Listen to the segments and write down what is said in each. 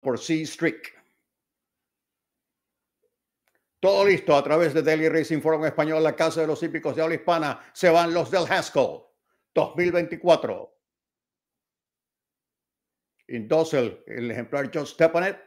por C Strick. Todo listo a través de Daily Racing Forum Español, la casa de los hípicos de habla hispana. Se van los del Haskell 2024. Entonces el ejemplar John Stepanet.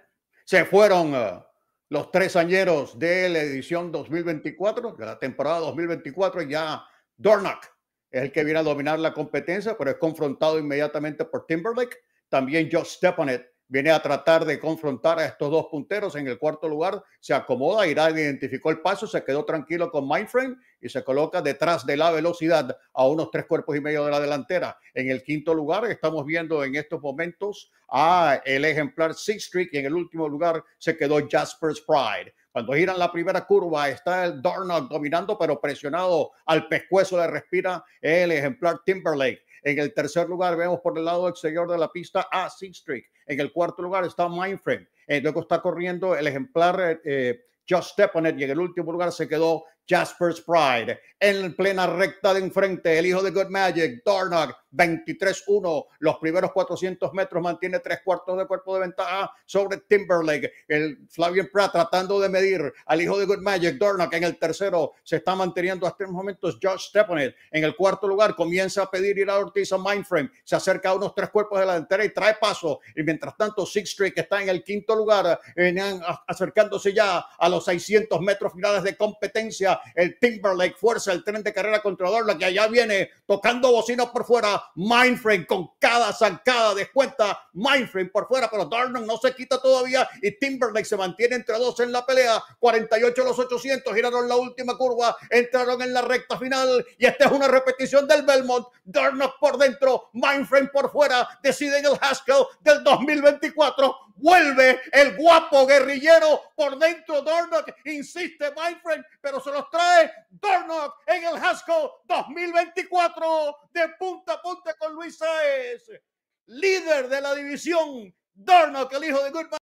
Se fueron eh, los tres añeros de la edición 2024, de la temporada 2024. y Ya Dornack es el que viene a dominar la competencia, pero es confrontado inmediatamente por Timberlake. También John Stepanet viene a tratar de confrontar a estos dos punteros en el cuarto lugar, se acomoda, Irán identificó el paso, se quedó tranquilo con Mindframe y se coloca detrás de la velocidad a unos tres cuerpos y medio de la delantera. En el quinto lugar estamos viendo en estos momentos a el ejemplar Six Street y en el último lugar se quedó Jasper's Pride. Cuando giran la primera curva está el Darnold dominando pero presionado al pescuezo le respira el ejemplar Timberlake. En el tercer lugar vemos por el lado exterior de la pista a Six Street. En el cuarto lugar está Mindframe. Eh, luego está corriendo el ejemplar eh, eh Just Step y en el último lugar se quedó Jasper's Pride en plena recta de enfrente, el hijo de Good Magic, Darnock, 23-1, los primeros 400 metros mantiene tres cuartos de cuerpo de ventaja sobre Timberlake, el Flavian Pratt tratando de medir al hijo de Good Magic, Darnock en el tercero, se está manteniendo hasta estos momentos George Stepanet, en el cuarto lugar comienza a pedir ir a Ortiz a Mindframe, se acerca a unos tres cuerpos de la delantera y trae paso, y mientras tanto Six Street que está en el quinto lugar, acercándose ya a los 600 metros finales de competencia, el Timberlake fuerza, el tren de carrera controlador, la que allá viene tocando bocinos por fuera, Mindframe con cada zancada, descuenta Mindframe por fuera, pero Darnock no se quita todavía y Timberlake se mantiene entre dos en la pelea, 48 los 800, giraron la última curva, entraron en la recta final y esta es una repetición del Belmont, Darnock por dentro, Mindframe por fuera, deciden el Haskell del 2024, vuelve el guapo guerrillero por dentro Dornock, insiste my friend, pero se los trae Dornock en el Haskell 2024 de punta a punta con Luis Saez, líder de la división Dornock, el hijo de Goodman.